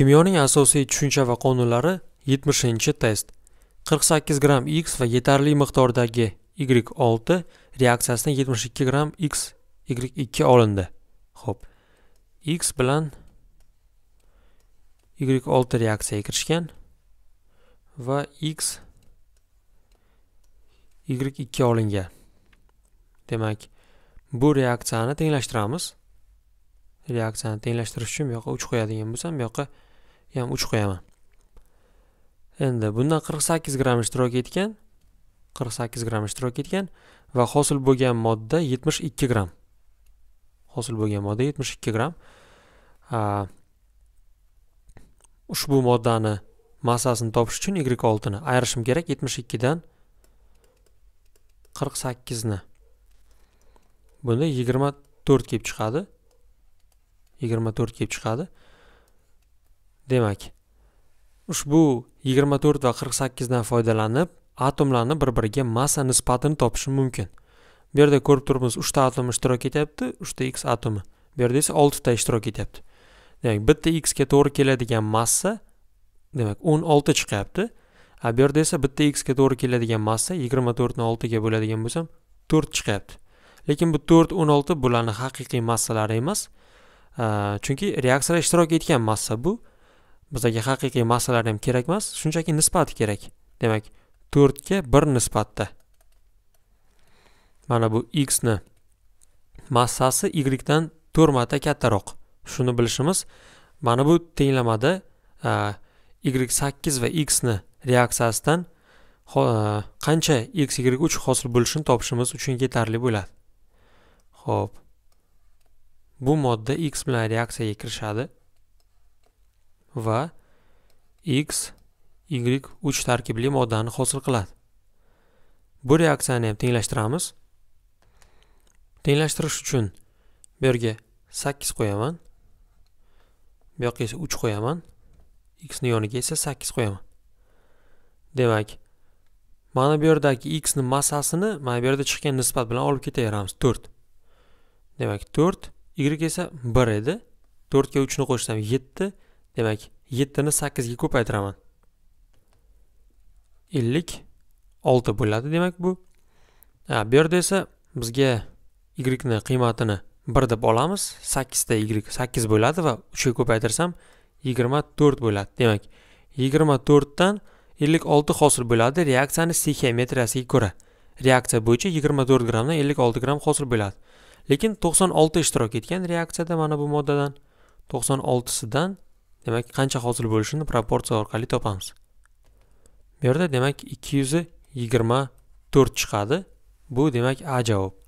kimyoning asosiy tushuncha va qonunlari 70 test 48 gram x va yetarli miqdordagi y6 reaksiyasidan 72 gram x y2 olindi Xo'p. x bilan y6 reaksiyaga kirishgan va x y2 olingan demak bu reaksiyani tenglashtiramiz reaksiyani tenglashtirish uchun bu yoqqa 3 qo'yadigan bo'lsam bu yoqqa ham uch qo'yaman endi bundan qirq sakkiz gramm ishtirok etgan qirq sakkiz gramm ishtirok etgan va hosil bo'lgan modda yetmish ikki gramm hosil bo'lgan modda yetmish ikki gramm ushbu moddani massasini topish uchun y oltini ayirishim kerak yetmish ikkidan qirq sakkizni bunda yigirma to'rt kelib chiqadi yigirma to'rt kelib chiqadi demak ushbu 24 va 48 dan foydalanib atomlarning bir biriga massa nisbatini topish mumkin bu yerda ko'rib turibmiz 3 ta atom ishtirok etyapti 3 ta x atomi bu yerda esa 6 ta ishtirok etyapti demak bitta x ga to'g'ri keladigan massa demak 16 chiqyapti a bu yerda esa bitta x ga to'g'ri keladigan massa 24 ni 6 ga bo'ladigan bo'lsam 4 chiqyapti lekin bu 4 16 bularni haqiqiy massalari emas chunki reaksiyada ishtirok etgan massa bu bizlarga haqiqiy massalar ham kerak emas shunchaki nisbati kerak demak to'rtga bir nisbatda mana bu x ni massasi y dan to'rt marta kattaroq shuni bilishimiz mana bu tenglamada y sakkiz va x ni reaksiyasidan qancha x y uch hosil bo'lishini topishimiz uchun yetarli bo'ladi ho'p bu modda x bilan reaksiyaga kirishadi va x y uch tarkibli moddani hosil qiladi. Bu reaksiyani ham tenglashtiramiz. Tenglashtirish uchun bu yerga 8 qo'yaman. Bu yoqqa esa 3 qo'yaman. x ning yoniga esa 8 qo'yaman. Demak, mana bu yerdagi x ning massasini mana bu yerda chiqqan nisbat bilan olib ketaveramiz 4. Demak, 4 y esa 1 edi. 4 ga 3 ni qo'shsam 7. demak yettini sakkizga ko'paytiraman ellik olti bo'ladi demak bu bu yerda esa bizga yni qiymatini bir deb olamiz sakkizta y sakkiz bo'ladi va uchga ko'paytirsam yigirma to'rt bo'ladi demak yigirma to'rtdan ellik olti hosil bo'ladi reaksiyani stixiometriyasiga ko'ra reaksiya bo'yicha yigirma to'rt grammdan ellik olti gramm hosil bo'ladi lekin to'qson olti ishtirok etgan reaksiyada mana bu moddadan to'qson oltisidan demak qancha hosil bo'lishini proporsiya orqali topamiz bu yerda demak ikki yuz yigirma to'rt chiqadi bu demak a javob